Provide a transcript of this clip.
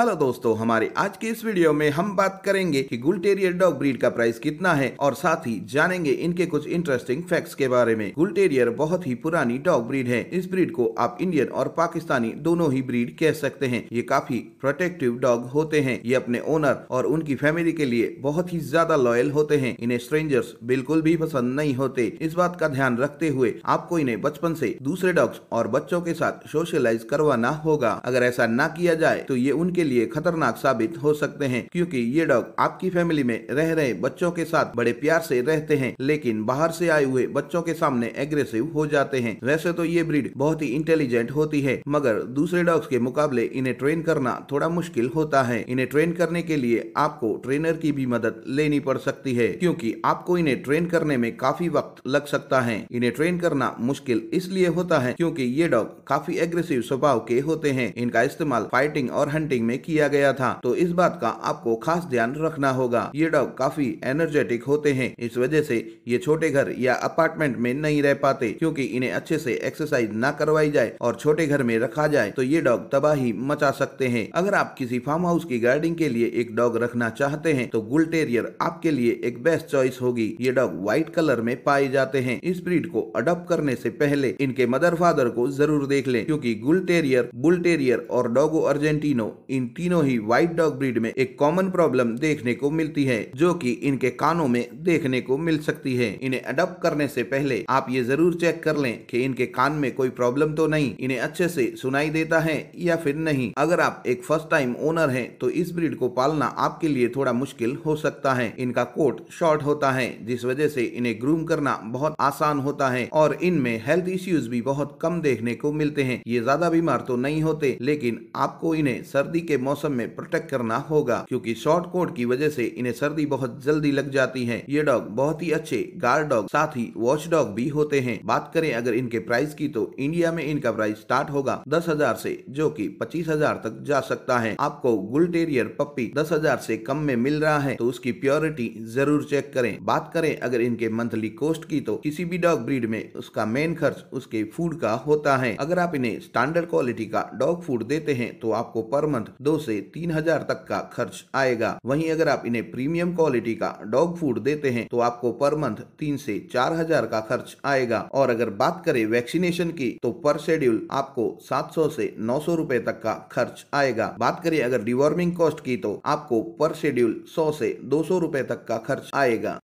hello दोस्तों हमारे आज के इस वीडियो में हम बात करेंगे कि गुलटेरियर डॉग ब्रीड का प्राइस कितना है और साथ ही जानेंगे इनके कुछ इंटरेस्टिंग फैक्ट्स के बारे में गुलटेरियर बहुत ही पुरानी डॉग ब्रीड है इस ब्रीड को आप इंडियन और पाकिस्तानी दोनों ही ब्रीड कह सकते हैं ये काफी प्रोटेक्टिव डॉग होते हैं ये अपने ओनर और उनकी फैमिली के लिए बहुत ही ज्यादा लॉयल होते हैं इन्हें स्ट्रेंजर्स बिल्कुल भी पसंद नहीं होते इस बात का ध्यान रखते हुए आपको इन्हें बचपन ऐसी दूसरे डॉग्स और बच्चों के साथ सोशलाइज करवाना होगा अगर ऐसा न किया जाए तो ये उनके लिए खतरनाक साबित हो सकते हैं क्योंकि ये डॉग आपकी फैमिली में रह रहे बच्चों के साथ बड़े प्यार से रहते हैं लेकिन बाहर से आए हुए बच्चों के सामने एग्रेसिव हो जाते हैं वैसे तो ये ब्रीड बहुत ही इंटेलिजेंट होती है मगर दूसरे डॉग्स के मुकाबले इन्हें ट्रेन करना थोड़ा मुश्किल होता है इन्हें ट्रेन करने के लिए आपको ट्रेनर की भी मदद लेनी पड़ सकती है क्योंकि आपको इन्हें ट्रेन करने में काफी वक्त लग सकता है इन्हें ट्रेन करना मुश्किल इसलिए होता है क्योंकि ये डॉग काफी एग्रेसिव स्वभाव के होते हैं इनका इस्तेमाल फाइटिंग और हंटिंग में में किया गया था तो इस बात का आपको खास ध्यान रखना होगा ये डॉग काफी एनर्जेटिक होते हैं इस वजह से ये छोटे घर या अपार्टमेंट में नहीं रह पाते क्योंकि इन्हें अच्छे से एक्सरसाइज ना करवाई जाए और छोटे घर में रखा जाए तो ये डॉग तबाही मचा सकते हैं अगर आप किसी फार्म हाउस की गार्डिंग के लिए एक डॉग रखना चाहते हैं तो गुलटेरियर आपके लिए एक बेस्ट चॉइस होगी ये डॉग व्हाइट कलर में पाए जाते हैं इस ब्रीड को अडोप्ट करने से पहले इनके मदर फादर को जरूर देख लें क्योंकि गुलटेरियर बुलटेरियर और डॉगो अर्जेंटिनो इन तीनों ही व्हाइट डॉग ब्रीड में एक कॉमन प्रॉब्लम देखने को मिलती है जो कि इनके कानों में देखने को मिल सकती है इन्हें अडोप्ट करने से पहले आप ये जरूर चेक कर लें कि इनके कान में कोई प्रॉब्लम तो नहीं इन्हें अच्छे से सुनाई देता है या फिर नहीं अगर आप एक फर्स्ट टाइम ओनर है तो इस ब्रीड को पालना आपके लिए थोड़ा मुश्किल हो सकता है इनका कोट शॉर्ट होता है जिस वजह ऐसी इन्हें ग्रूम करना बहुत आसान होता है और इनमें हेल्थ इश्यूज भी बहुत कम देखने को मिलते हैं ये ज्यादा बीमार तो नहीं होते लेकिन आपको इन्हें सर्दी के के मौसम में प्रोटेक्ट करना होगा क्योंकि शॉर्ट कोट की वजह से इन्हें सर्दी बहुत जल्दी लग जाती है ये डॉग बहुत ही अच्छे गार्ड डॉग साथ ही वॉच डॉग भी होते हैं बात करें अगर इनके प्राइस की तो इंडिया में इनका प्राइस स्टार्ट होगा दस हजार से जो की पच्चीस हजार तक जा सकता है आपको गुलटेरियर पप्पी दस हजार से कम में मिल रहा है तो उसकी प्योरिटी जरूर चेक करें बात करें अगर इनके मंथली कोस्ट की तो किसी भी डॉग ब्रीड में उसका मेन खर्च उसके फूड का होता है अगर आप इन्हें स्टैंडर्ड क्वालिटी का डॉग फूड देते हैं तो आपको पर मंथ दो से तीन हजार तक का खर्च आएगा वहीं अगर आप इन्हें प्रीमियम क्वालिटी का डॉग फूड देते हैं तो आपको पर मंथ तीन से चार हजार का खर्च आएगा और अगर बात करें वैक्सीनेशन की तो पर शेड्यूल आपको सात सौ से नौ सौ रूपए तक का खर्च आएगा बात करें अगर डिवॉर्मिंग कॉस्ट की तो आपको पर शेड्यूल सौ से दो सौ रूपए तक का खर्च आएगा